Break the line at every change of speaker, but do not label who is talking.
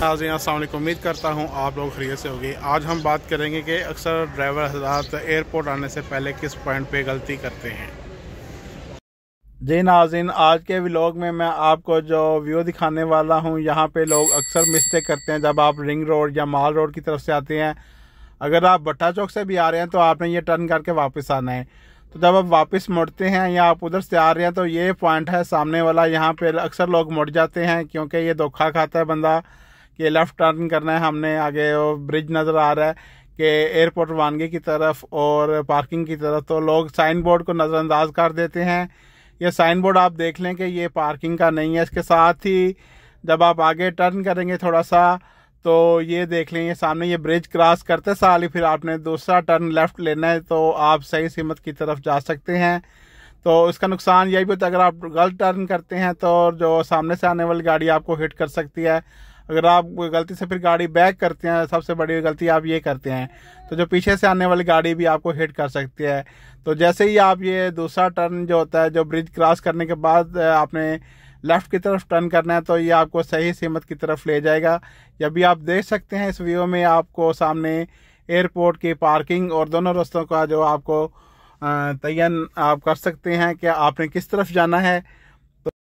Nazi असल उम्मीद करता हूँ आप लोग खरीद से होगी आज हम बात करेंगे कि अक्सर ड्राइवर हजरात एयरपोर्ट आने से पहले किस पॉइंट पे गलती करते हैं जी नाजिन आज के व्लॉग में मैं आपको जो व्यू दिखाने वाला हूँ यहाँ पे लोग अक्सर मिस्टेक करते हैं जब आप रिंग रोड या माल रोड की तरफ से आते हैं अगर आप भट्टा चौक से भी आ रहे हैं तो आपने ये टर्न करके वापस आना है तो जब आप वापस मुड़ते हैं या आप उधर से आ रहे हैं तो ये पॉइंट है सामने वाला यहाँ पे अक्सर लोग मुड़ जाते हैं क्योंकि ये धोखा खाता है बंदा कि लेफ़्ट टर्न करना है हमने आगे ब्रिज नज़र आ रहा है कि एयरपोर्ट वानगी की तरफ और पार्किंग की तरफ तो लोग साइन बोर्ड को नज़रअंदाज कर देते हैं ये साइन बोर्ड आप देख लें कि ये पार्किंग का नहीं है इसके साथ ही जब आप आगे टर्न करेंगे थोड़ा सा तो ये देख लें ये सामने ये ब्रिज क्रॉस करते साल ही फिर आपने दूसरा टर्न लेफ़्ट लेना है तो आप सही सीमत की तरफ जा सकते हैं तो इसका नुकसान यही भी होता है अगर आप गलत टर्न करते हैं तो जो सामने से आने वाली गाड़ी आपको हिट कर सकती है अगर आप गलती से फिर गाड़ी बैक करते हैं सबसे बड़ी गलती आप ये करते हैं तो जो पीछे से आने वाली गाड़ी भी आपको हिट कर सकती है तो जैसे ही आप ये दूसरा टर्न जो होता है जो ब्रिज क्रॉस करने के बाद आपने लेफ़्ट की तरफ टर्न करना है तो ये आपको सही सीमत की तरफ ले जाएगा जब भी आप देख सकते हैं इस व्यू में आपको सामने एयरपोर्ट की पार्किंग और दोनों रस्तों का जो आपको तयन आप कर सकते हैं कि आपने किस तरफ जाना है